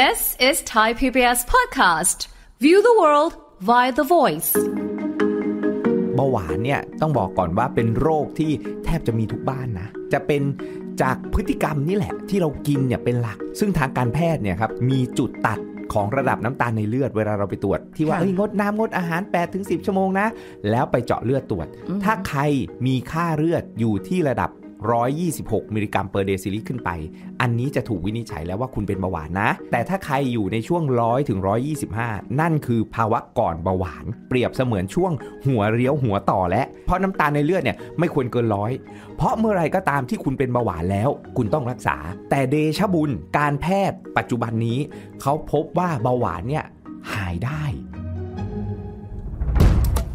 This is Thai PBS podcast. View the world via the voice. เบาหวานเนี่ยต้องบอกก่อนว่าเป็นโรคที่แทบจะมีทุกบ้านนะ จะเป็นจากพฤติกรรมนี่แหละที่เรากินเนี่ยเป็นหลัก ซึ่งทางการแพทย์เนี่ยครับมีจุดตัดของระดับน้ำตาลในเลือดเวลาเราไปตรวจที่ว่า เอ้ยงดน้ำงดอาหาร8ถึง10 ชั่วโมงนะ แล้วไปเจาะเลือดตรวจ ถ้าใครมีค่าเลือดอยู่ที่ระดับ126 มิลลิกรัมเปอร์เดซิลิตรขึ้นไป อันนี้จะถูกวินิจฉัยแล้วว่าคุณเป็นเบาหวานนะ แต่ถ้าใครอยู่ในช่วง 100ถึง125 นั่นคือภาวะก่อนเบาหวาน เปรียบเสมือนช่วงหัวเรียวหัวต่อและเพราะน้ำตาลในเลือดเนี่ยไม่ควรเกินร้อย เพราะเมื่อไรก็ตามที่คุณเป็นเบาหวานแล้ว คุณต้องรักษา แต่เดชบุญการแพทย์ปัจจุบันนี้เขาพบว่าเบาหวานเนี่ยหายได้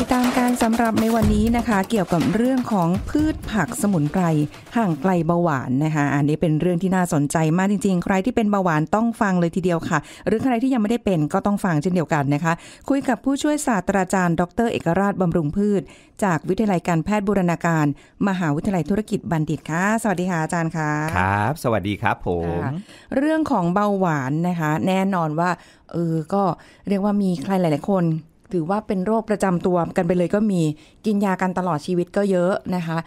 ติดตามการสำหรับในวันนี้นะคะ เกี่ยวกับเรื่องของพืชผักสมุนไพรห่างไกลเบาหวานนะคะอันนี้เป็นเรื่องที่น่าสนใจมากจริงๆ ใครที่เป็นเบาหวานต้องฟังเลยทีเดียวค่ะ หรือใครที่ยังไม่ได้เป็นก็ต้องฟังเช่นเดียวกันนะคะ คุยกับผู้ช่วยศาสตราจารย์ดร เอกราชบำรุงพืช จากวิทยาลัยการแพทย์บูรณาการ มหาวิทยาลัยธุรกิจบัณฑิตค่ะ สวัสดีค่ะอาจารย์ค่ะครับสวัสดีครับผมเรื่องของเบาหวานนะคะ แน่นอนว่าเออก็เรียกว่ามีใครหลาย ๆ คนถือว่าเป็นโรคประจำตัวกันไปเลยก็มีกินยากันตลอดชีวิตก็เยอะนะคะ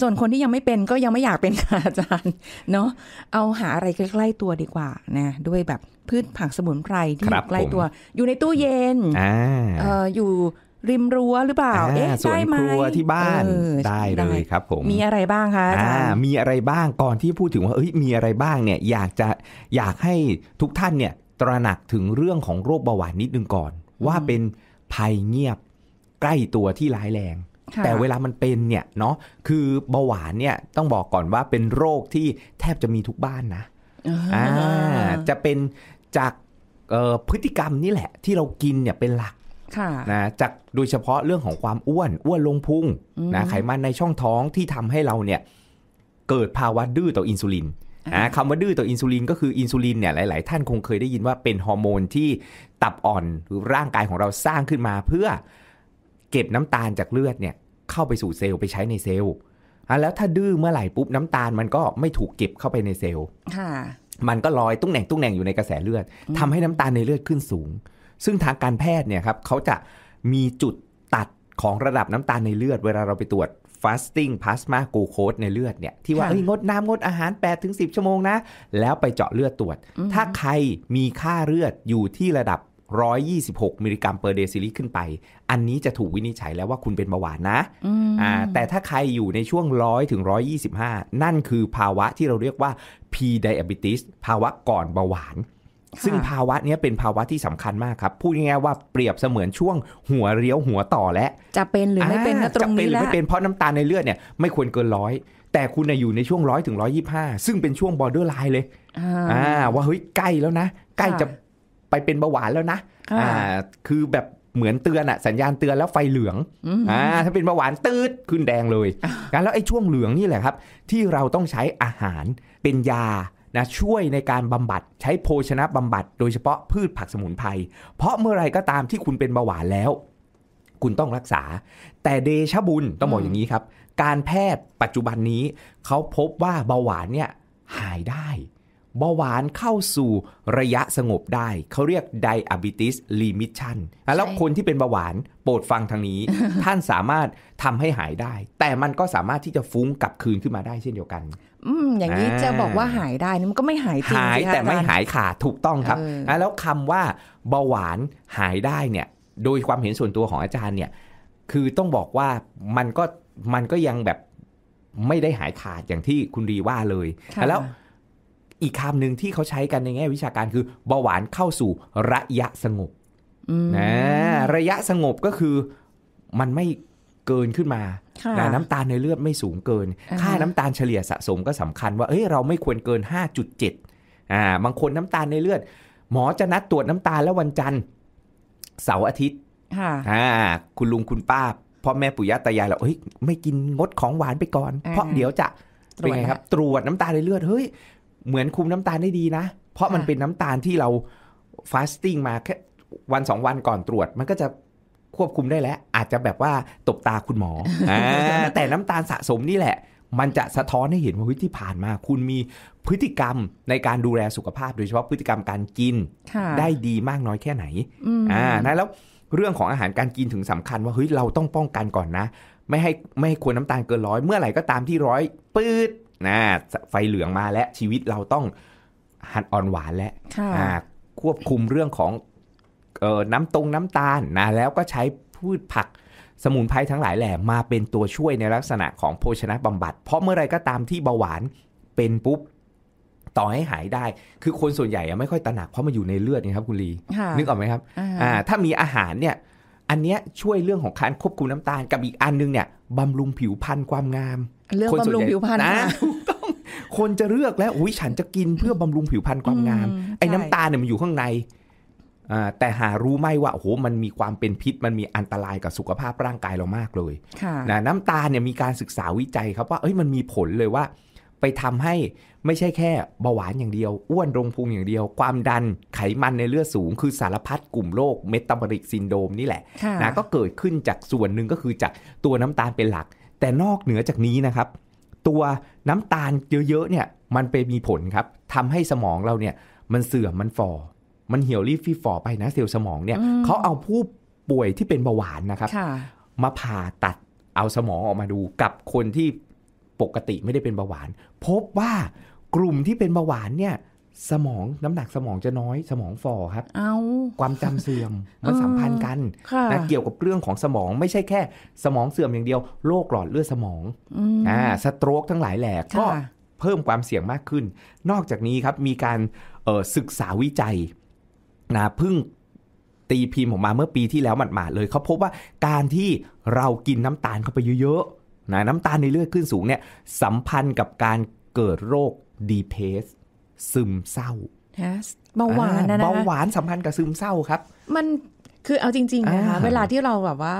ส่วนคนที่ยังไม่เป็นก็ยังไม่อยากเป็นอาจารย์เนาะเอาหาอะไรใกล้ๆตัวดีกว่านะด้วยแบบพืชผักสมุนไพรที่อยู่ใกล้ตัว อยู่ในตู้เย็นออยู่ริมรั้วหรือเปล่าเอ๊ะได้ไหมครัวที่บ้านได้เลยครับผมมีอะไรบ้างคะอ่ามีอะไรบ้างก่อนที่พูดถึงว่าเอ้ยมีอะไรบ้างเนี่ยอยากจะอยากให้ทุกท่านเนี่ยตระหนักถึงเรื่องของโรคเบาหวานนิดนึงก่อน ว่าเป็นภัยเงียบใกล้ตัวที่ร้ายแรง แต่เวลามันเป็นเนี่ยเนาะคือเบาหวานเนี่ยต้องบอกก่อนว่าเป็นโรคที่แทบจะมีทุกบ้านนะอ่าจะเป็นจากพฤติกรรมนี่แหละ ที่เรากินเนี่ยเป็นหลักนะจากโดยเฉพาะเรื่องของความอ้วน อ้วนลงพุงนะไขมันในช่องท้องที่ทำให้เราเนี่ยเกิดภาวะดื้อต่ออินซูลินคำว่าดื้อต่ออินซูลินก็คืออินซูลินเนี่ยหลายๆ ท่านคงเคยได้ยินว่าเป็นฮอร์โมนที่ตับอ่อนหรือร่างกายของเราสร้างขึ้นมาเพื่อ เก็บน้ำตาลจากเลือดเนี่ยเข้าไปสู่เซลล์ไปใช้ในเซลล์แล้วถ้าดื้อเมื่อไหร่ ปุ๊บน้ำตาลมันก็ไม่ถูกเก็บเข้าไปในเซลล์มันก็ลอยตุ้งแหน่งตุ้งแหน่งอยู่ในกระแสเลือดทำให้น้ำตาลในเลือดขึ้นสูง ซึ่งทางการแพทย์เนี่ยครับเขาจะมีจุดตัดของระดับน้ำตาลในเลือดเวลาเราไปตรวจ fasting plasma glucose ในเลือดเนี่ยที่ว่าเอ้ยงดน้ำงดอาหาร 8-10 ชั่วโมงนะแล้วไปเจาะเลือดตรวจ ถ้าใครมีค่าเลือดอยู่ที่ระดับ126มิลลิกรัมเปอร์เดซิลิขึ้นไป อันนี้จะถูกวินิจฉัยแล้วว่าคุณเป็นเบาหวานนะอ่า แต่ถ้าใครอยู่ในช่วง 100ถึง 125 นั่นคือภาวะที่เราเรียกว่า P diabetes ภาวะก่อนเบาหวาน ซึ่งภาวะนี้เป็นภาวะที่สำคัญมากครับ พูดง่ายๆว่าเปรียบเสมือนช่วงหัวเรียวหัวต่อและจะเป็นหรือไม่เป็นตรงนี้จะเป็นหรือไม่เป็น เพราะน้ำตาลในเลือดเนี่ยไม่ควรเกินร้อยแต่คุณอยู่ในช่วงร้อยถึงร้อยี่ห้าซึ่งเป็นช่วงบอร์เดอร์ไลน์เลยอ่า ว่าเฮ้ยใกล้แล้วนะ ใกล้จะไปเป็นเบาหวานแล้วนะ อ่า คือแบบเหมือนเตือนอะสัญญาณเตือนแล้วไฟเหลือง อ่า ถ้าเป็นเบาหวานตืดขึ้นแดงเลยแล้วไอ้ช่วงเหลืองนี่แหละครับ ที่เราต้องใช้อาหารเป็นยานะช่วยในการบำบัดใช้โภชนะบำบัดโดยเฉพาะพืชผักสมุนไพร เพราะเมื่อไรก็ตามที่คุณเป็นเบาหวานแล้ว คุณต้องรักษา แต่เดชบุญต้องบอกอย่างนี้ครับ การแพทย์ปัจจุบันนี้เขาพบว่าเบาหวานเนี่ย หายได้เบาหวานเข้าสู่ระยะสงบได้เขาเรียก diabetes remission แล้วคนที่เป็นเบาหวานโปรดฟังทางนี้ ท่านสามารถทำให้หายได้แต่มันก็สามารถที่จะฟุ้งกลับคืนขึ้นมาได้เช่นเดียวกันอืมอย่างนี้จะบอกว่าหายได้นี่มันก็ไม่หายจริงหายแต่ไม่หายขาดถูกต้องครับ แล้วคำว่าเบาหวานหายได้เนี่ย โดยความเห็นส่วนตัวของอาจารย์เนี่ย คือต้องบอกว่ามันก็มันก็ยังแบบไม่ได้หายขาดอย่างที่คุณรีว่าเลยแล้วอีกคำหนึ่งที่เขาใช้กันในแง่วิชาการคือเบาหวานเข้าสู่ระยะสงบนะระยะสงบก็คือมันไม่เกินขึ้นมานน้ำตาลในเลือดไม่สูงเกิน ค่าน้ำตาลเฉลี่ยสะสมก็สำคัญว่า เอ้ยเราไม่ควรเกิน 5.7อ่าบางคนน้ำตาลในเลือด หมอจะนัดตรวจน้ำตาลแล้ววันจันทร์เสาร์อาทิตย์อ่าคุณลุงคุณป้าพ่อแม่ปู่ย่าตายายเราเฮ้ยไม่กินงดของหวานไปก่อน เพราะเดี๋ยวจะเป็นไงครับตรวจน้ำตาลในเลือดเฮ้ยเหมือนคุมน้ำตาลได้ดีนะ เพราะมันเป็นน้ำตาลที่เราฟาสติ้งมาแค่วันสองวันก่อนตรวจมันก็จะควบคุมได้แล้วอาจจะแบบว่าตบตาคุณหมออแต่น้ำตาลสะสมนี่แหละ มันจะสะท้อนให้เห็นว่าที่ผ่านมาคุณมีพฤติกรรมในการดูแลสุขภาพ โดยเฉพาะพฤติกรรมการกินได้ดีมากน้อยแค่ไหนอ่านะแล้วเรื่องของอาหารการกินถึงสำคัญว่าเฮ้ยเราต้องป้องกันก่อนนะ ไม่ให้ไม่ให้ควรน้ำตาลเกินร้อยเมื่อไหร่ก็ตามที่ร้อยปืดนะไฟเหลืองมาและชีวิตเราต้องหัดอ่อนหวานและควบคุมเรื่องของอน้ำตรงน้ำตาลนะแล้วก็ใช้พืชผักสมุนไพรทั้งหลายแหล่มาเป็นตัวช่วยในลักษณะของโภชนะบำบัด เพราะเมื่อไรก็ตามที่เบาหวานเป็นปุ๊บต่อให้หายได้ คือคนส่วนใหญ่ไม่ค่อยตระหนัก เพราะมันอยู่ในเลือดนะครับคุณลี นึกออกไหมครับถ้ามีอาหารเนี่ยอันเนี้ยช่วยเรื่องของการควบคุมน้ำตาลกับอีกอันนึงเนี่ยบำรุงผิวพรรณความงามเรื่องบำรุงผิวพรรณนะต้องคนจะเลือกแล้วอุ้ยฉันจะกินเพื่อบำรุงผิวพรรณความงาม ไอ้น้ำตาเนี่ยมันอยู่ข้างในแต่หารู้ไหมว่าโอ้โหมันมีความเป็นพิษมันมีอันตรายกับสุขภาพร่างกายเรามากเลยนะน้ำตาเนี่ยมีการศึกษาวิจัยครับว่าเอ้ยมันมีผลเลยว่าไปทำให้ไม่ใช่แค่เบาหวานอย่างเดียว อ้วนรงพุงอย่างเดียว ความดันไขมันในเลือดสูงคือสารพัดกลุ่มโรคเมตาบอลิกซินโดมนี่แหละนะก็เกิดขึ้นจากส่วนหนึ่งก็คือจากตัวน้ำตาลเป็นหลักแต่นอกเหนือจากนี้นะครับ ตัวน้ำตาลเยอะๆเนี่ยมันไปมีผลครับทำให้สมองเราเนี่ย มันเสื่อมมันฟอมันเหี่ยวรีบฟีฟอไปนะเซลล์สมองเนี่ยเขาเอาผู้ป่วยที่เป็นเบาหวานนะครับ มาผ่าตัดเอาสมองออกมาดูกับคนที่ปกติไม่ได้เป็นเบาหวาน พบว่ากลุ่มที่เป็นเบาหวานเนี่ยสมองน้ำหนักสมองจะน้อยสมองฟอครับ เอาความจำเสื่อม มันสัมพันธ์กันนะเกี่ยวกับเรื่องของสมองไม่ใช่แค่ สมองเสื่อมอย่างเดียว โรคหลอดเลือดสมองอ่าสโตรกทั้งหลายแหล่ก็เพิ่มความเสี่ยงมากขึ้น นอกจากนี้ครับมีการเศึกษาวิจัยนะเพิ่งตีพิมพ์ออกมาเมื่อปีที่แล้วหมาดๆเลยเขาพบว่าการที่เรากินน้ำตาลเข้าไปเยอะๆนะน้ำตาลในเลือดขึ้นสูงเนี่ย สัมพันธ์กับการเกิดโรคดีเพสซึมเศร้าเบาหวานนะเบาหวานสัมพันธ์กับซึมเศร้าครับ มันคือเอาจริง ๆ นะคะ เวลาที่เราแบบว่า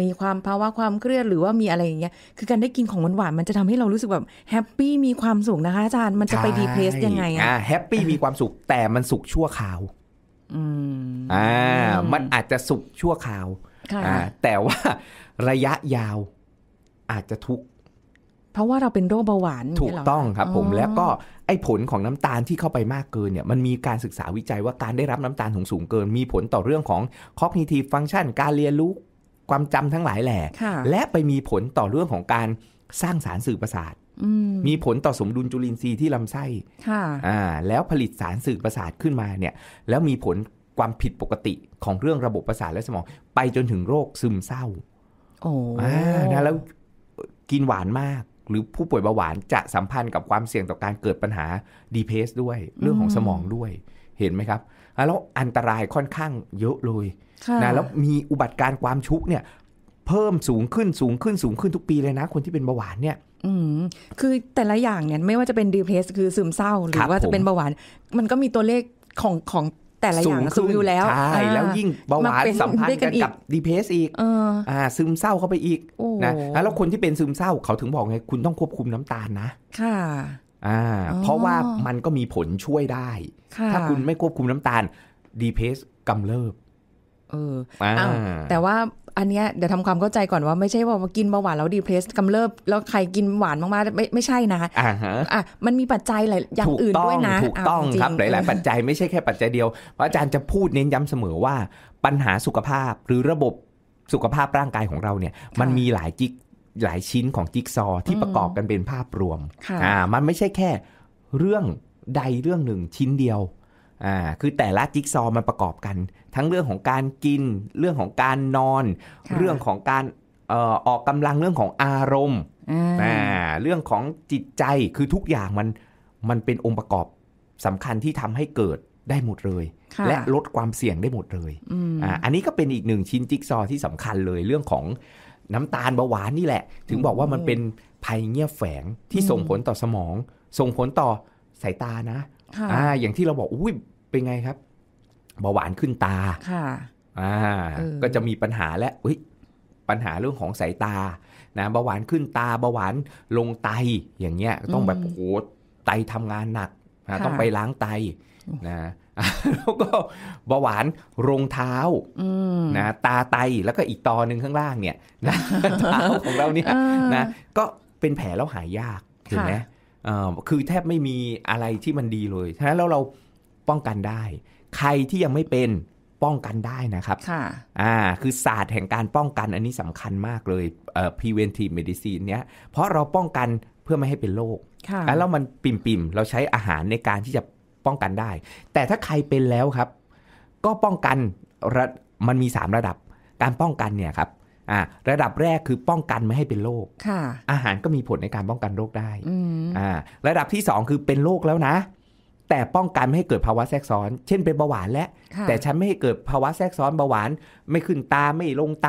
มีความภาวะความเครียดหรือว่ามีอะไรอย่างเงี้ย คือการได้กินของหวานๆ มันจะทำให้เรารู้สึกแบบแฮปปี้มีความสุขนะคะ อาจารย์มันจะไปดีเพรสยังไงอ่ะแฮปปี้มีความสุขแต่มันสุขชั่วคราวอ่ามันอาจจะสุขชั่วคราว แต่ว่าระยะยาว อาจจะทุกเพราะว่าเราเป็นโรคเบาหวานถูกต้องครับผมแล้วก็ไอ้ผลของน้ำตาลที่เข้าไปมากเกินเนี่ยมันมีการศึกษาวิจัยว่าการได้รับน้ำตาลสูงสูงเกิน มีผลต่อเรื่องของ cognitive function การเรียนรู้ความจำทั้งหลายแหล่ และไปมีผลต่อเรื่องของการสร้างสารสื่อประสาทมีผลต่อสมดุลจุลินทรีย์ที่ลำไส้อ่า แล้วผลิตสารสื่อประสาทขึ้นมาเนี่ย แล้วมีผลความผิดปกติของเรื่องระบบประสาทและสมองไปจนถึงโรคซึมเศร้า โอ้อ่านะแล้วกินหวานมากหรือผู้ป่วยเบาหวาน จะสัมพันธ์กับความเสี่ยงต่อการเกิดปัญหาดีเพสด้วยเรื่องของสมองด้วย เห็นไหมครับ แล้วอันตรายค่อนข้างเยอะเลยนะแล้วมีอุบัติการความชุกเนี่ยเพิ่มสูงขึ้นสูงขึ้นสูงขึ้นทุกปีเลยนะคนที่เป็นเบาหวานเนี่ย อืมคือแต่ละอย่างเนี่ยไม่ว่าจะเป็นดีเพสคือซึมเศร้า หรือว่าจะเป็นเบาหวานมันก็มีตัวเลขของของแต่ละอย่างสูงอยู่แล้ว ใช่แล้วยิ่งเบาหวานสัมพันธ์กันกับดีเพสอีกอ่า ซึมเศร้าเข้าไปอีกนะแล้วคนที่เป็นซึมเศร้า เขาถึงบอกไง คุณต้องควบคุมน้ำตาลนะ ค่ะ อ่า เพราะว่ามันก็มีผลช่วยได้ ถ้าคุณไม่ควบคุมน้ำตาลดีเพสกำเริบเออแต่ว่าอันเนี้ยเดี๋ยวทำความเข้าใจก่อนว่าไม่ใช่ว่ากินเบาหวานแล้วดีเพรสกำเริบแล้วใครกินหวานมาก ๆ ไม่ไม่ใช่นะอ่าฮะอ่ะ มันมีปัจจัยหลายอย่างอื่นด้วยนะถูกต้องครับ หลาย ๆ ปัจจัยไม่ใช่แค่ปัจจัยเดียว เพราะอาจารย์จะพูดเน้นย้ำเสมอว่า ปัญหาสุขภาพหรือระบบสุขภาพร่างกายของเราเนี่ยมันมีหลายจิกหลายชิ้นของจิ๊กซอที่ประกอบกันเป็นภาพรวมอ่ามันไม่ใช่แค่ เรื่องใดเรื่องหนึ่งชิ้นเดียวอ่าคือแต่ละจิ๊กซอมันประกอบกัน ทั้งเรื่องของการกิน เรื่องของการนอน เรื่องของการออออกกำลังเรื่องของอารมณ์อ่าเรื่องของจิตใจคือทุกอย่างมันมันเป็นองค์ประกอบสำคัญที่ทำให้เกิดได้หมดเลยและลดความเสี่ยงได้หมดเลยอ่าอันนี้ก็เป็นอีกหนึ่งชิ้นจิ๊กซอที่สำคัญเลย เรื่องของน้ำตาลเบาหวานนี่แหละ ถึงบอกว่ามันเป็นภัยเงียบแฝงที่ส่งผลต่อสมอง ส่งผลต่อสายตานะอ่าอย่างที่เราบอกอุ้ยเป็นไงครับเบาหวานขึ้นตา ค่ะ อ่า ก็จะมีปัญหาแล้วอุ้ยปัญหาเรื่องของสายตา นะเบาหวานขึ้นตาเบาหวานลงไตอย่างเงี้ย ต้องแบบโหไตทำงานหนักนะต้องไปล้างไต นะ แล้วก็เบาหวานรองเท้านะ ตาไตแล้วก็อีกตอหนึ่งข้างล่างเนี่ย นะเท้าของเราเนี่ย นะ ก็เป็นแผลแล้วหายยากเห็นไหมอ่าคือแทบไม่มีอะไรที่มันดีเลยถะ้าแล้วเราป้องกันได้ ใครที่ยังไม่เป็นป้องกันได้นะครับ ค่ะ อ่า คือศาสตร์แห่งการป้องกันอันนี้สำคัญมากเลยเอ่อ preventive medicine เนี้ย เพราะเราป้องกันเพื่อไม่ให้เป็นโรค่ะแล้วมันปิ่มๆเราใช้อาหารในการที่จะป้องกันได้ แต่ถ้าใครเป็นแล้วครับ ก็ป้องกันมันมี 3 ระดับการป้องกันเนี่ยครับ อ่า ระดับแรกคือป้องกันไม่ให้เป็นโรคอาหารก็มีผลในการป้องกันโรคได้อ่า ระดับที่2คือเป็นโรคแล้วนะแต่ป้องกันไม่ให้เกิดภาวะแทรกซ้อน เช่นเป็นเบาหวานแล้ว แต่ฉันไม่ให้เกิดภาวะแทรกซ้อนเบาหวาน ไม่ขึ้นตาไม่ลงไต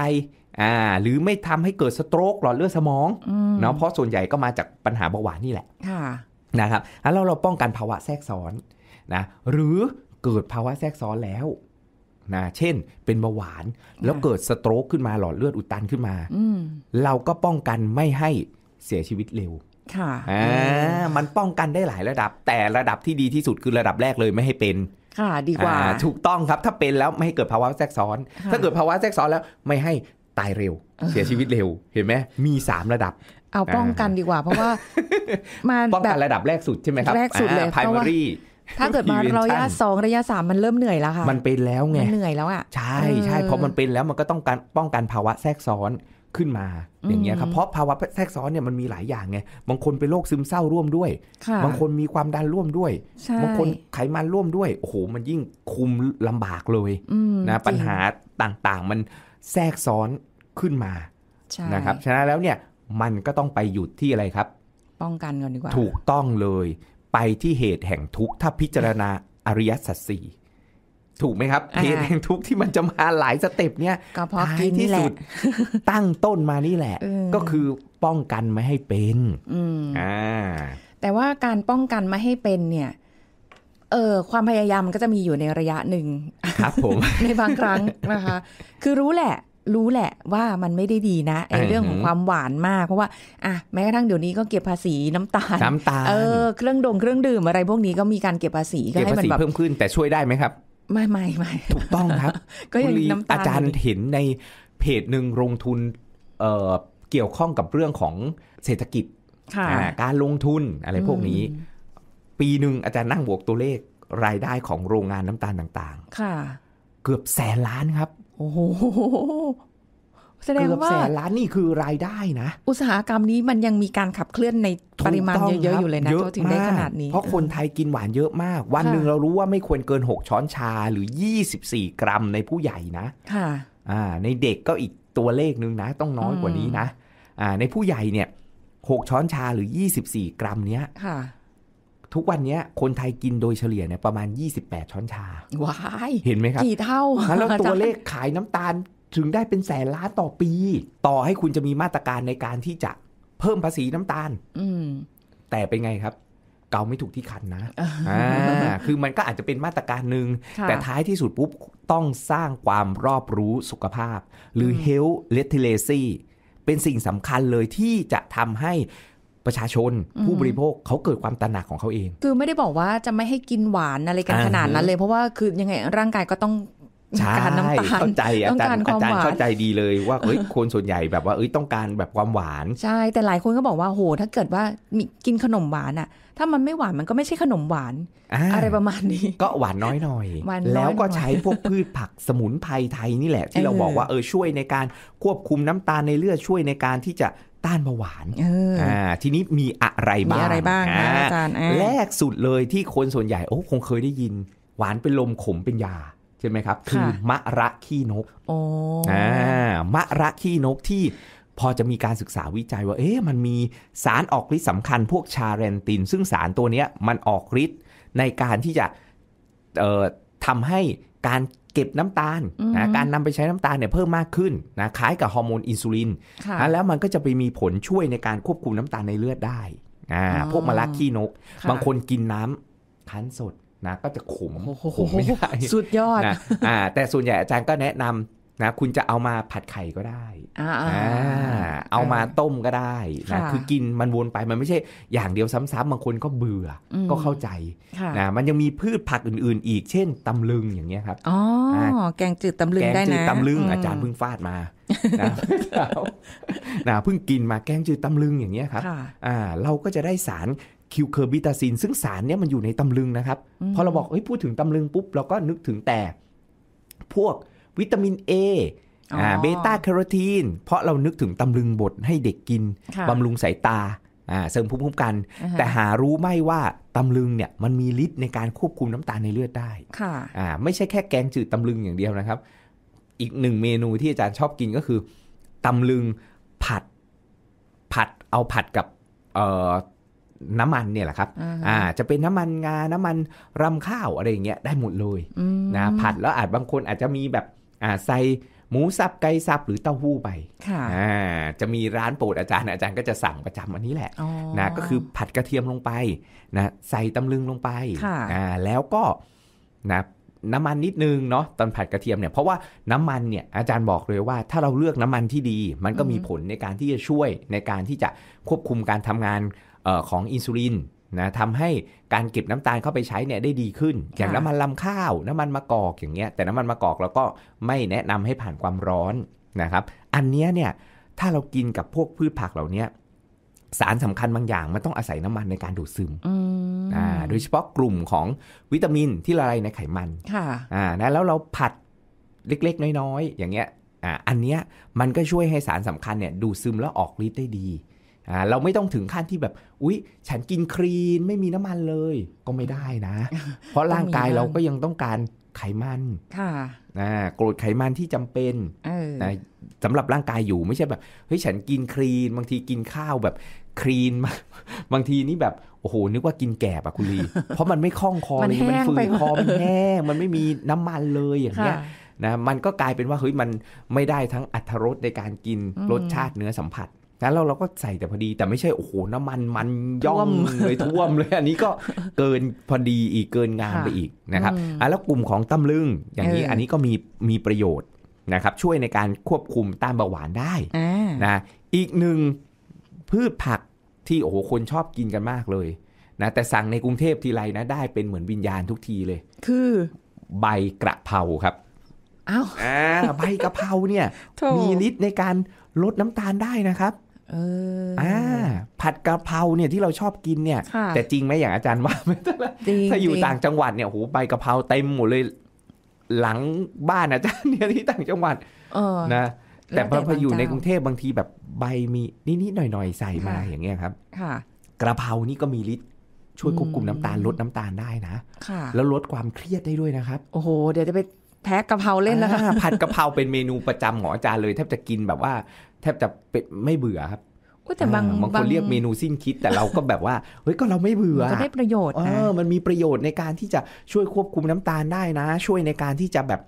อ่าหรือไม่ทำให้เกิดสโตรกหลอดเลือดสมองเนาะเพราะส่วนใหญ่ก็มาจากปัญหาเบาหวานนี่แหละนะครับ แล้วเราป้องกันภาวะแทรกซ้อนนะ หรือเกิดภาวะแทรกซ้อนแล้วนะเช่นเป็นเบาหวานแล้วเกิดสโตรกขึ้นมาหลอดเลือดอุดตันขึ้นมาเราก็ป้องกันไม่ให้เสียชีวิตเร็วค่ะอ่ามันป้องกันได้หลายระดับ แต่ระดับที่ดีที่สุดคือระดับแรกเลยไม่ให้เป็น ค่ะดีกว่าถูกต้องครับถ้าเป็นแล้วไม่ให้เกิดภาวะแทรกซ้อน ถ้าเกิดภาวะแทรกซ้อนแล้วไม่ให้ตายเร็ว เสียชีวิตเร็วเห็นไหม มี 3 ระดับ เอาป้องกันดีกว่า เพราะว่ามาป้องกันระดับแรกสุดใช่ไหมครับแรกสุดเลยเพราะว่าถ้าเกิดมาระยะสองระยะสามมันเริ่มเหนื่อยแล้วค่ะ มันเป็นแล้วไงเหนื่อยแล้วอ่ะใช่ใช่พอมันเป็นแล้วมันก็ต้องการป้องกันภาวะแทรกซ้อนขึ้นมาอย่างเงี้ยครับเพราะภาวะแทรกซ้อนเนี่ยมันมีหลายอย่างไงบางคนเป็นโรคซึมเศร้าร่วมด้วย บางคนมีความดันร่วมด้วยบางคนไขมันร่วมด้วยโอ้โหมันยิ่งคุมลำบากเลยนะปัญหาต่างๆ มันแทรกซ้อนขึ้นมานะครับฉะนั้นแล้วเนี่ยมันก็ต้องไปหยุดที่อะไรครับ ป้องกันก่อนดีกว่าถูกต้องเลยไปที่เหตุแห่งทุกข์ ถ้าพิจารณาอริยสัจสี่ถูกไหมครับเหตุแห่งทุกข์ที่มันจะมาหลายสเต็ปเนี่ยก็เพราะทที่สุดตั้งต้นมานี่แหละ ก็คือป้องกันไม่ให้เป็นอ่าแต่ว่าการป้องกันไม่ให้เป็นเนี่ยเออความพยายามก็จะมีอยู่ในระยะหนึ่งครับผม ในบางครั้งนะคะคือรู้แหละ รู้แหละว่ามันไม่ได้ดีนะไอ้เรื่องของความหวานมาก เพราะว่า อ่ะแม้กระทั่งเดี๋ยวนี้ก็เก็บภาษีน้ำตาลน้ำตาลเออเครื่องดงเครื่องดื่มอะไรพวกนี้ก็มีการเก็บภาษีก็ให้มันแบบเพิ่มขึ้นแต่ช่วยได้ไหมครับไม่ไม่ไม่ถูกต้องครับ ก็ยังน้ำตาอาจารย์เห็นในเพจหนึ่งลงทุนเเกี่ยวข้องกับเรื่องของเศรษฐกิจการลงทุนอะไรพวกนี้ ปีหนึ่งอาจารย์นั่งบวกตัวเลขรายได้ของโรงงานน้ำตาลต่างๆ ค่ะ เกือบแสนล้านครับ โอ้โหแสดงว่าแสนล้านนี่คือรายได้นะ อุตสาหกรรมนี้มันยังมีการขับเคลื่อนในปริมาณเยอะๆอยู่เลยนะจนถึงได้ขนาดนี้ เพราะคนไทยกินหวานเยอะมาก วันหนึ่งเรารู้ว่าไม่ควรเกิน6ช้อนชาหรือ24กรัมในผู้ใหญ่นะค่ะอ่าในเด็กก็อีกตัวเลขนึงนะต้องน้อยกว่านี้นะอ่าในผู้ใหญ่เนี่ยกช้อนชาหรือ24กรัมเนี้ยค่ะทุกวันนี้คนไทยกินโดยเฉลี่ยเนี่ยประมาณ28ช้อนชาว้ายเห็นไหมครับกี่เท่าแล้วตัวเลขขายน้ำตาลถึงได้เป็นแสนล้านต่อปี ต่อให้คุณจะมีมาตรการในการที่จะเพิ่มภาษีน้ำตาล แต่เป็นไงครับ เกาไม่ถูกที่คันนะ คือมันก็อาจจะเป็นมาตรการหนึ่ง แต่ท้ายที่สุดปุ๊บ ต้องสร้างความรอบรู้สุขภาพ หรือ health literacy เป็นสิ่งสำคัญเลยที่จะทำให้ประชาชนผู้บริโภคเขาเกิดความตระหนักของเขาเอง คือไม่ได้บอกว่าจะไม่ให้กินหวานอะไรกันขนาดนั้นเลย เพราะว่าคือยังไงร่างกายก็ต้องการน้ำตาลเข้าใจอาจารย์อาจารย์เข้าใจดีเลย ว่าเอ้ยคนส่วนใหญ่แบบว่าเอ้ยต้องการแบบความหวาน ใช่แต่หลายคนก็บอกว่าโห ถ้าเกิดว่ามีกินขนมหวานอ่ะ ถ้ามันไม่หวานมันก็ไม่ใช่ขนมหวานอะไรประมาณนี้ก็หวานน้อยหน่อยแล้วก็ใช้พวกพืชผักสมุนไพรไทยนี่แหละที่เราบอกว่าเออช่วยในการควบคุมน้ำตาลในเลือดช่วยในการที่จะต้านเบาหวานอ่าทีนี้มีอะไรบ้างมีอะไรบ้างนะอาจารย์แรกสุดเลยที่คนส่วนใหญ่โอ้คงเคยได้ยิน หวานเป็นลมขมเป็นยาช่ไหมครับ คือ มะระขี้นกอ่ามะระขี้นกที่พอจะมีการศึกษาวิจัยว่า เอ๊ะมันมีสารออกฤทธิ์สำคัญพวกชาเรนติน ซึ่งสารตัวนี้มันออกฤทธิ์ในการที่จะทำให้การเก็บน้ำตาลนะการนำไปใช้น้ำตาลเนี่ยเพิ่มมากขึ้นนะ คล้ายกับฮอร์โมนอินซูลิน แล้วมันก็จะไปมีผลช่วยในการควบคุมน้ำตาลในเลือดได้ พวกมะระขี้นก บางคนกินน้ำคั้นสดนะก็จะขมขมไม่ได้สุดยอดนะอ่าแต่ส่วนใหญ่อาจารย์ก็แนะนำนะคุณจะเอามาผัดไข่ก็ได้อ่าเอามาต้มก็ได้นะคือกินมันวนไปมันไม่ใช่อย่างเดียวซ้ำๆบางคนก็เบื่อก็เข้าใจนะมันยังมีพืชผักอื่นๆ อีก เช่นตำลึงอย่างเงี้ยครับอ๋อแกงจืดตำลึงได้นะแกงจืดตำลึง อาจารย์เพิ่งฟาดมานะนะเพิ่งกินมาแกงจืดตำลึงอย่างเงี้ยครับอ่า เราก็จะได้สารคิวเคอร์บิตาซินซึ่งสารเนี้ยมันอยู่ในตำลึงนะครับพอเราบอกเฮ้ยพูดถึงตำลึงปุ๊บเราก็นึกถึงแต่พวกวิตามินเออ่าเบต้าแคโรทีนเพราะเรานึกถึงตำลึงบดให้เด็กกินบำรุงสายตาอ่าเสริมภูมิคุ้มกัน แต่หารู้ไม่ว่าตำลึงเนี่ยมันมีฤทธิ์ในการควบคุมน้ำตาลในเลือดได้ค่ะอ่าไม่ใช่แค่แกงจืดตำลึงอย่างเดียวนะครับ อีกหนึ่งเมนูที่อาจารย์ชอบกินก็คือตำลึงผัดผัดเอาผัดกับเอ่อน้ำมันเนี่ยแหละครับอ่าจะเป็นน้ำมันงาน้ำมันรำข้าวอะไรอย่างเงี้ยได้หมดเลยนะผัดแล้วอาจบางคนอาจจะมีแบบอ่าใส่หมูสับไก่สับหรือเต้าหู้ไปอ่าจะมีร้านโปรดอาจารย์อาจารย์ก็จะสั่งประจำอันนี้แหละนะก็คือผัดกระเทียมลงไปนะใส่ตำลึงลงไปอ่าแล้วก็นะน้ำมันนิดนึงเนาะตอนผัดกระเทียมเนี่ยเพราะว่าน้ำมันเนี่ย อาจารย์บอกเลยว่า ถ้าเราเลือกน้ำมันที่ดี มันก็มีผลในการที่จะช่วยในการที่จะควบคุมการทำงานของอินซูลินนะทำให้การเก็บน้ำตาลเข้าไปใช้เนี่ยได้ดีขึ้น อย่างน้ำมันลำข้าว น้ำมันมะกอกอย่างเงี้ยแต่น้ำมันมะกอกเราก็ไม่แนะนำให้ผ่านความร้อนนะครับอันเนี้ยเนี่ยถ้าเรากินกับพวกพืชผักเหล่านี้สารสำคัญบางอย่างมันต้องอาศัยน้ำมันในการดูดซึมอ่าโดยเฉพาะกลุ่มของวิตามินที่ละลายในไขมันค่ะอ่านะแล้วเราผัดเล็ก ๆ น้อยๆ อย่างเงี้ยอ่าอันเนี้ยมันก็ช่วยให้สารสำคัญเนี่ยดูดซึมแล้วออกฤทธิ์ได้ดีอ่าเราไม่ต้องถึงขั้นที่แบบ อุ๊ยฉันกินครีนไม่มีน้ำมันเลย ก็ไม่ได้นะ เพราะร่างกายเราก็ยังต้องการไขมันค่ะนะกรดไขมันที่จำเป็นนะสำหรับร่างกายอยู่ไม่ใช่แบบเฮ้ยฉันกินครีน บางทีกินข้าวแบบครีน บางทีนี่แบบ โอ้โห นึกว่ากินแกบอะคุณลีเพราะมันไม่คล่องคอ มันแห้งไปคอ มันแห้ง มันไม่มีน้ำมันเลยอย่างเงี้ยนะมันก็กลายเป็นว่าเฮ้ยมันไม่ได้ทั้งอัตรรสในการกินรสชาติเนื้อสัมผัสงั้นเราเราก็ใส่แต่พอดีแต่ไม่ใช่โอ้โหน้ำมันมันย่อมเลยท่วมเลย อันนี้ก็เกินพอดีอีกเกินงามไปอีกนะครับอ่ะแล้วกลุ่มของตำลึงอย่างนี้อันนี้ก็มีมีประโยชน์นะครับ ช่วยในการควบคุมต้านเบาหวานได้นะอีกหนึ่งพืชผักที่โอ้โหคนชอบกินกันมากเลยนะแต่สั่งในกรุงเทพทีไรนะได้เป็นเหมือนวิญญาณทุกทีเลย คือใบกระเพราครับ อ้าวใบกระเพราเนี่ย มีฤทธิ์ในการลดน้ำตาลได้นะครับเอออ่าผัดกะเพราเนี่ย ที่เราชอบกินเนี่ย แต่จริงไหมอย่างอาจารย์ว่าถ้าอยู่ต่างจังหวัดเนี่ยโหใบกะเพราเต็มหมดเลยหลังบ้านอาจารย์เนี่ยที่ต่างจังหวัดนะแต่พออยู่ในกรุงเทพบางทีแบบใบมีนิดๆหน่อยๆใส่มาอย่างเงี้ยครับ ค่ะกระเพรานี่ก็มีฤทธิ์ช่วยควบคุมน้ำตาลลดน้ำตาลได้นะแล้วลดความเครียดได้ด้วยนะครับโอ้โหเดี๋ยวจะไปแพ้กะเพราเล่นแล้วค่ะผัดกะเพราเป็นเมนูประจำของอาจารย์เลยแทบจะกินแบบว่า แทบจะเป็นไม่เบื่อครับแต่บางบางคนเรียกเมนูสิ้นคิด แต่เราก็แบบว่าเฮ้ยก็เราไม่เบื่อจะได้ประโยชน์นะมันมีประโยชน์ในการที่จะช่วยควบคุมน้ำตาลได้นะ ช่วยในการที่จะแบบ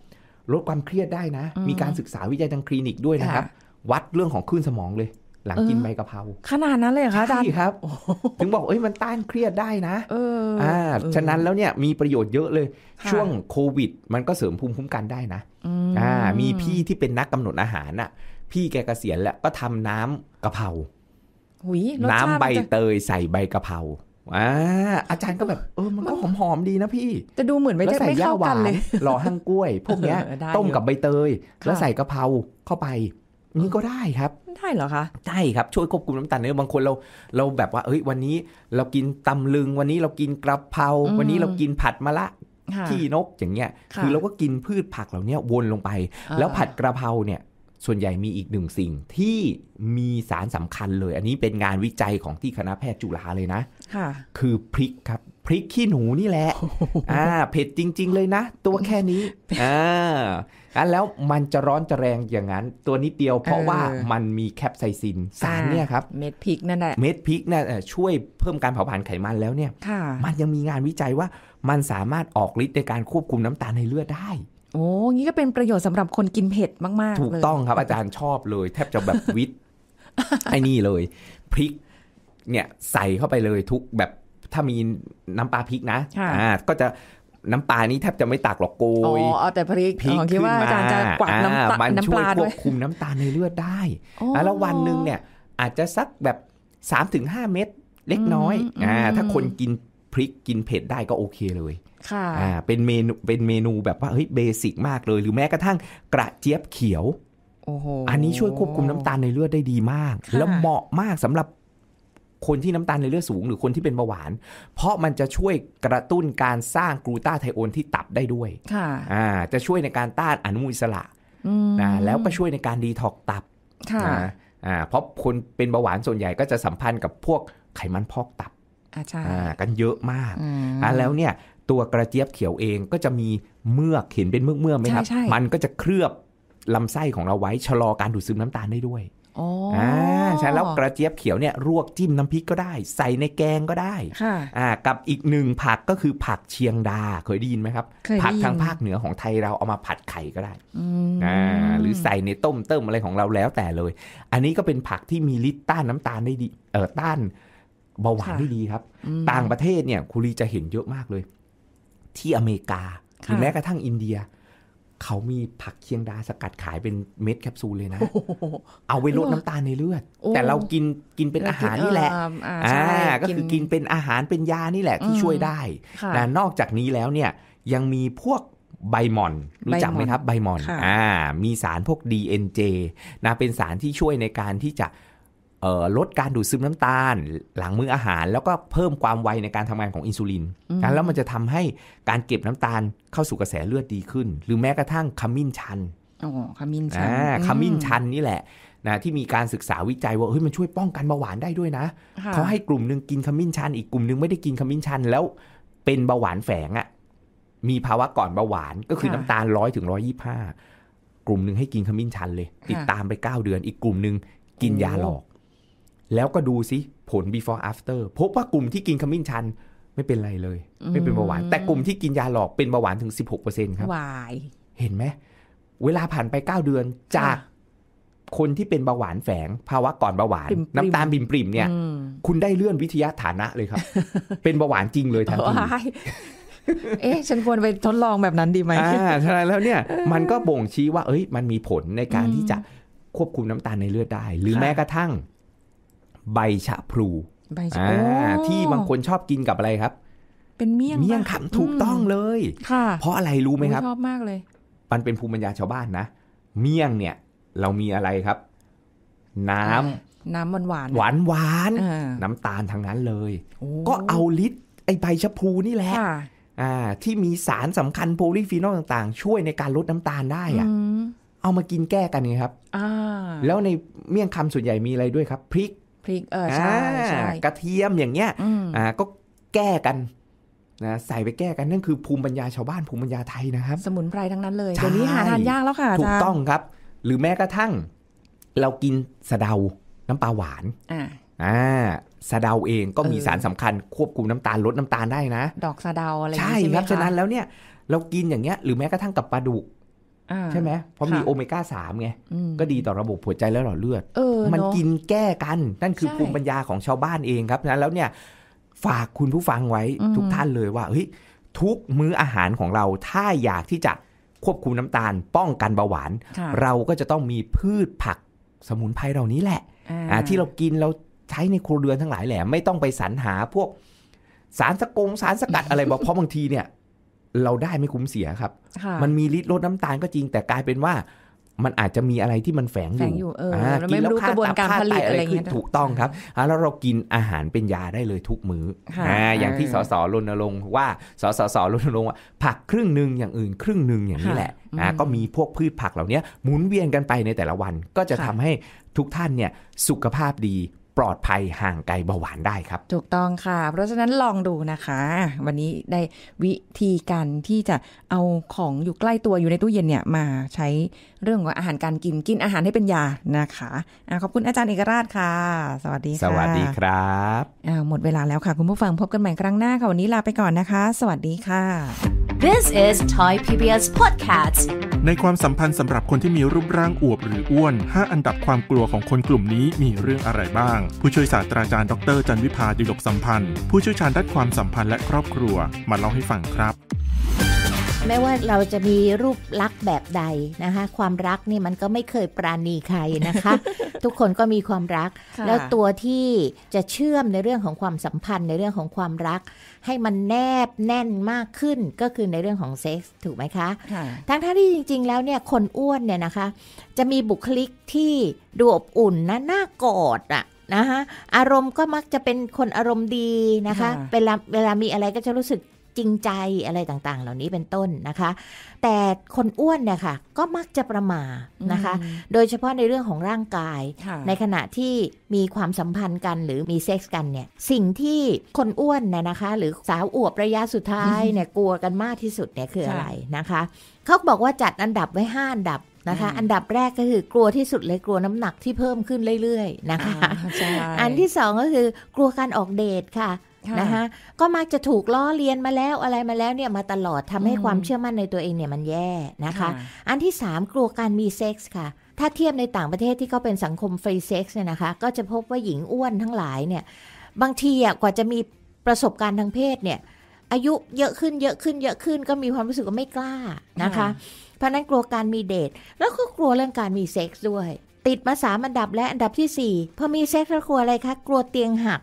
ลดความเครียดได้นะ มีการศึกษาวิจัยทางคลินิกด้วยนะครับ วัดเรื่องของคลื่นสมองเลยหลังกินใบกะเพราขนาดนั้นเลยคะอาจารย์ครับถึงบอกเอ้ยมันต้านเครียดได้นะอ่าฉะนั้นแล้วเนี่ยมีประโยชน์เยอะเลย ช่วงโควิด มันก็เสริมภูมิคุ้มกันได้นะอ่า มีพี่ที่เป็นนักกำหนดอาหารอ่ะ พี่แกเกษียณแล้วก็ทำน้ำกะเพราน้ำใบเตยใส่ใบกะเพราอ่าอาจารย์ก็แบบเออมันก็หอมหอมดีนะพี่ จะดูเหมือนไม่ใช่ไม่เข้ากันเลยหล่อหั่งกล้วย พวกเนี้ย ต้มกับใบเตย แล้วใส่กะเพราเข้าไปนี่ก็ได้ครับได้เหรอคะได้ครับช่วยควบคุมน้ำตาลเนี่ยบางคนเราเราแบบว่าเอ้ยวันนี้เรากินตำลึงวันนี้เรากินกระเพราวันนี้เรากินผัดมะละขี้นกอย่างเงี้ยคือเราก็กินพืชผักเหล่านี้วนลงไป แล้วผัดกระเพราเนี่ยส่วนใหญ่มีอีกหนึ่งสิ่งที่มีสารสำคัญเลย อันนี้เป็นงานวิจัยของที่คณะแพทย์จุฬาเลยนะค่ะคือพริกครับพริกขี้หนูนี่แหละอ่าเผ็ดจริง ๆ เลยนะ ตัวแค่นี้อ่าแล้วมันจะร้อนจะแรงอย่างนั้น ตัวนี้เดียวเพราะว่ามันมีแคปไซซินสารเนี่ยครับเม็ดพริกนั่นแหละเม็ดพริกน่ะช่วยเพิ่มการเผาผลาญไขมันแล้วเนี่ยมันยังมีงานวิจัยว่ามันสามารถออกฤทธิ์ในการควบคุมน้ำตาลในเลือดได้โอ้งี้ก็เป็นประโยชน์สำหรับคนกินเผ็ดมากๆถูกต้องครับ อาจารย์ชอบเลย แทบจะแบบวิตไอ้นี่เลย พริก เนี่ยใส่เข้าไปเลยทุกแบบถ้ามีน้ำปลาพริกนะ อ่าก็จะน้ำปลานี้แทบจะไม่ตักหรอกโกย อ๋อแต่พริกพริกคิดว่าอาจารย์จะกวน้ำาลมันช่วยควบคุมน้ำตาลในเลือดได้ แล้ววันหนึ่งเนี่ยอาจจะสักแบบสามถึงห้าเม็ดเล็กน้อย อ่าถ้าคนกินพริกกินเผ็ดได้ก็โอเคเลยค่ะ อ่า เป็นเมนู เป็นเมนูแบบว่า เฮ้ย เบสิกมากเลย หรือแม้กระทั่งกระเจี๊ยบเขียวออันนี้ช่วยควบคุมน้ำตาลในเลือดได้ดีมาก แล้วเหมาะมากสำหรับคนที่น้ำตาลในเลือดสูง หรือคนที่เป็นเบาหวาน เพราะมันจะช่วยกระตุ้นการสร้าง กลูตาไทโอนที่ตับได้ด้วย ค่ะ อ่า จะช่วยในการต้านอนุมูลอิสระนะแล้วก็ช่วยในการดีท็อกตับค่ะอ่า เพราะคนเป็นเบาหวานส่วนใหญ่ก็จะสัมพันธ์กับพวกไขมันพอกตับกันเยอะมากอ่าแล้วเนี่ยตัวกระเจี๊ยบเขียวเองก็จะมีเมือกเห็นเป็นเมือกเมือกไหมครับ มันก็จะเคลือบลำไส้ของเราไว้ชะลอการดูดซึมน้ำตาลได้ด้วย อ๋อใช่แล้วกระเจี๊ยบเขียวเนี่ยรวกจิ้มน้ำพริกก็ได้ ใส่ในแกงก็ได้อ่า กับอีกหนึ่งผักก็คือผักเชียงดาเคยได้ยินไหมครับ ผักทางภาคเหนือของไทยเราเอามาผัดไข่ก็ได้อ่าหรือใส่ในต้มเติมอะไรของเราแล้วแต่เลย อันนี้ก็เป็นผักที่มีฤทธิ์ต้านน้าตาลได้ดีเอ่อต้านเบาหวานได้ดีครับ ต่างประเทศเนี่ยคุรีจะเห็นเยอะมากเลยที่อเมริกาหรือแม้กระทั่งอินเดีย เขามีผักเคียงดาสกัดขายเป็นเม็ดแคปซูลเลยนะ เอาไว้ลดน้ำตาลในเลือด แต่เรากินกินเป็นอาหารนี่แหละอ่า ก็คือกินเป็นอาหารเป็นยานี่แหละที่ช่วยได้นะนอกจากนี้แล้วเนี่ยยังมีพวกใบมอนรู้จักไหมครับใบมอน อ่ามีสารพวก d n a นะเป็นสารที่ช่วยในการที่จะลดการดูดซึมน้ำตาลหลังมื้ออาหาร แล้วก็เพิ่มความไวในการทำงานของอินซูลินนะแล้วมันจะทำให้การเก็บน้ำตาลเข้าสู่กระแสเลือดดีขึ้น หรือแม้กระทั่งขมิ้นชันอ๋อขมิ้นชันขมิ้นชันนี่แหละนะที่มีการศึกษาวิจัยว่าเฮ้ยมันช่วยป้องกันเบาหวานได้ด้วยนะ เขาให้กลุ่มหนึ่งกินขมิ้นชันอีกกลุ่มหนึ่งไม่ได้กินขมิ้นชัน แล้วเป็นเบาหวานแฝงอะ่ะมีภาวะก่อนเบาหวานก็คือน้ำตาลร้อยถึงร้อยี่ห้ากลุ่มหนึ่งให้กินขมิ้นชันเลย ติดตามไปเก้าเดือน อีกกลุ่มหนึ่งกินยาหลอกแล้วก็ดูซิผล before after พบว่ากลุ่มที่กินขมิ้นชัน ไม่เป็นไรเลย ไม่เป็นเบาหวาน แต่กลุ่มที่กินยาหลอกเป็นเบาหวานถึง 16%ครับวายเห็นไหม เวลาผ่านไป 9 เดือนจากคนที่เป็นเบาหวานแฝง ภาวะก่อนเบาหวานน้ำตาลบิ่มปริมเนี่ย คุณได้เลื่อนวิทยาฐานะเลยครับ เป็นเบาหวานจริงเลยทันทีเอ๊ะ ฉันควรไปทดลองแบบนั้นดีไหมอ่าใช่แล้วเนี่ยมันก็บ่งชี้ว่า เอ้ย มันมีผลในการที่จะควบคุมน้ำตาลในเลือดได้ หรือแม้กระทั่งใบชะพลูใบชะพลูที่บางคนชอบกินกับอะไรครับ เป็นเมี่ยงเมี่ยงคำถูกต้องเลย ค่ะ เพราะอะไรรู้ไหมครับชอบมากเลยมันเป็นภูมิปัญญาชาวบ้านนะเมี่ยงเนี่ย เรามีอะไรครับ น้ำ น้ำหวานหวานหวานหวานน้ำตาลทั้งนั้นเลยก็เอาลิตรไอใบชะพลูนี่แหละที่มีสารสำคัญโพลีฟีนอลต่างๆ ช่วยในการลดน้ำตาลได้อะเอามากินแก้กันไงครับแล้วในเมี่ยงคำส่วนใหญ่มีอะไรด้วยครับ พริกพริกเออใช่ใช่กระเทียมอย่างเงี้ยอ่าก็แก้กันนะใส่ไปแก้กันนั่นคือภูมิปัญญาชาวบ้านภูมิปัญญาไทยนะครับสมุนไพรทั้งนั้นเลยเดี๋ยวนี้หาทานยากแล้วค่ะถูกต้องครับ หรือแม้กระทั่งเรากินสะเดาน้ำปลาหวานอ่าอ่าสะเดาเองก็มีสารสำคัญ ควบคุมน้ำตาลลดน้ำตาลได้นะ ดอกสะเดาอะไรใช่ครับฉะนั้นแล้วเนี่ย เรากินอย่างเงี้ยหรือแม้กระทั่งกับปลาดุกใช่ไหมเพราะมีโอเมก้าสามไงก็ดีต่อระบบหัวใจและหลอดเลือด มันกินแก้กันนั่นคือภูมิปัญญาของชาวบ้านเองครับนะแล้วเนี่ย ฝากคุณผู้ฟังไว้ทุกท่านเลยว่าเฮ้ยทุกมื้ออาหารของเราถ้าอยากที่จะควบคุมน้ำตาลป้องกันเบาหวาน เราก็จะต้องมีพืชผักสมุนไพรเหล่านี้แหละ ที่เรากินเราใช้ในครัวเรือนทั้งหลายแหละไม่ต้องไปสรรหาพวก สารสกงสารสกัดอะไรบอกเพราะบางทีเนี่ยเราได้ไม่คุ้มเสียครับ มันมีลิตรลดน้ำตาลก็จริงแต่กลายเป็นว่ามันอาจจะมีอะไรที่มันแฝงอยู่ออกินแล้วค่าตับค่าไตอะไรขี้ถูกต้องครับ แล้วเรากินอาหารเป็นยาได้เลยทุกมื้ออย่างที่สสรณรงค์ว่าสสสรณรงค์ว่า ผักครึ่งหนึ่งอย่างอื่น ครึ่งหนึ่งอย่างนี้แหละก็มีพวกพืชผักเหล่านี้หมุนเวียนกันไปในแต่ละวันก็จะทำให้ทุกท่านเนี่ยสุขภาพดีปลอดภัยห่างไกลเบาหวานได้ครับ ถูกต้องค่ะ เพราะฉะนั้นลองดูนะคะ วันนี้ได้วิธีการที่จะเอาของอยู่ใกล้ตัวอยู่ในตู้เย็นเนี่ยมาใช้เรื่องของอาหารการกินกินอาหารให้เป็นยา นะคะอะขอบคุณอาจารย์เอกราชค่ะ สวัสดีค่ะสวัสดีครับ หมดเวลาแล้วค่ะคุณผู้ฟังพบกันใหม่ครั้งหน้าค่ะวันนี้ลาไปก่อนนะคะ สวัสดีค่ะ This is Thai PBS Podcast ในความสัมพันธ์สำหรับคนที่มีรูปร่างอวบหรืออ้วน 5 อันดับความกลัวของคนกลุ่มนี้มีเรื่องอะไรบ้างผู้ช่วยศาสตราจารย์ดรจันวิพาดิลกสัมพันธ์ ผู้ช่วยชาญด้านความสัมพันธ์และครอบครัว มาเล่าให้ฟังครับ แม้ว่าเราจะมีรูปลักษณ์แบบใดนะคะ ความรักนี่มันก็ไม่เคยปราณีใครนะคะ ทุกคนก็มีความรัก แล้วตัวที่จะเชื่อมในเรื่องของความสัมพันธ์ ในเรื่องของความรัก ให้มันแนบแน่นมากขึ้นก็คือในเรื่องของเซ็กส์ถูกไหมคะ ทั้งท่าที่จริงๆ แล้วเนี่ยคนอ้วนเนี่ยนะคะ จะมีบุคลิกที่ดูอบอุ่นนะน่ากอดอ่ะนะคะอารมณ์ก็มักจะเป็นคนอารมณ์ดีนะคะเวลาเวลามีอะไรก็จะรู้สึกจริงใจอะไรต่างๆ เหล่านี้เป็นต้นนะคะ แต่คนอ้วนเนี่ยค่ะ ก็มักจะประมานะคะ โดยเฉพาะในเรื่องของร่างกาย ในขณะที่มีความสัมพันธ์กันหรือมีเซ็กส์กันเนี่ยสิ่งที่คนอ้วนเนี่ยนะคะหรือสาวอวบระยะสุดท้ายเนี่ยกลัวกันมากที่สุดเนี่ยคืออะไรนะคะ เขาบอกว่าจัดอันดับไว้ห้าอันดับนะคะอันดับแรกก็คือกลัวที่สุดเลยกลัวน้ำหนักที่เพิ่มขึ้นเรื่อย ๆ นะคะอันที่สองก็คือ กลัวการออกเดทค่ะนะคะก็มักจะถูกล้อเลียนมาแล้วอะไรมาแล้วเนี่ย มาตลอดทำให้ความเชื่อมั่นในตัวเองเนี่ยมันแย่นะคะ อันที่สามกลัวการมีเซ็กส์ค่ะ ถ้าเทียบในต่างประเทศที่เขาเป็นสังคมฟรีเซ็กส์เนี่ยนะคะ ก็จะพบว่าหญิงอ้วนทั้งหลายเนี่ยบางทีอ่ะกว่าจะมีประสบการณ์ทางเพศเนี่ยอายุเยอะขึ้นเยอะขึ้น เยอะขึ้นก็มีความรู้สึกว่าไม่กล้านะคะเพราะนั้นกลัวการมีเดทแล้วก็กลัวเรื่องการมีเซ็กซ์ด้วย ติดมาสามอันดับและอันดับที่4พอมีเซ็กซ์แล้วกลัวอะไรคะกลัวเตียงหัก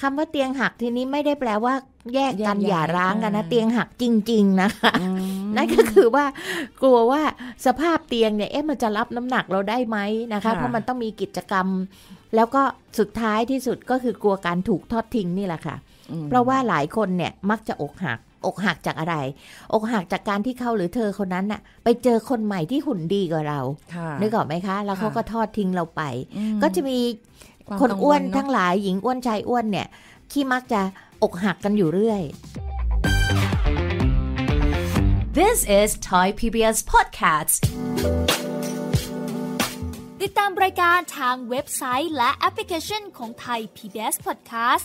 คำว่าเตียงหักทีนี้ไม่ได้แปลว่า แยกกันอย่าร้างกันนะ เตียงหักจริงๆนะคะนั่นก็คือว่า กลัวว่าสภาพเตียงเนี่ยเอ๊ะมันจะรับน้ำหนักเราได้ไหมนะคะ เพราะมันต้องมีกิจกรรม แล้วก็สุดท้ายที่สุดก็คือกลัวการถูกทอดทิ้งนี่แหละค่ะเพราะว่าหลายคนเนี่ย มักจะอกหักอกหักจากอะไร อกหักจากการที่เขาหรือเธอคนนั้นน่ะไปเจอคนใหม่ที่หุ่นดีกว่าเรา นึกออกไหมคะ แล้วเขาก็ทอดทิ้งเราไป ก็จะมีคนอ้วนทั้งหลายหญิงอ้วนชายอ้วนเนี่ยที่มักจะอกหักกันอยู่เรื่อย This is Thai PBS Podcast ติดตามรายการทางเว็บไซต์และแอปพลิเคชันของ Thai PBS Podcast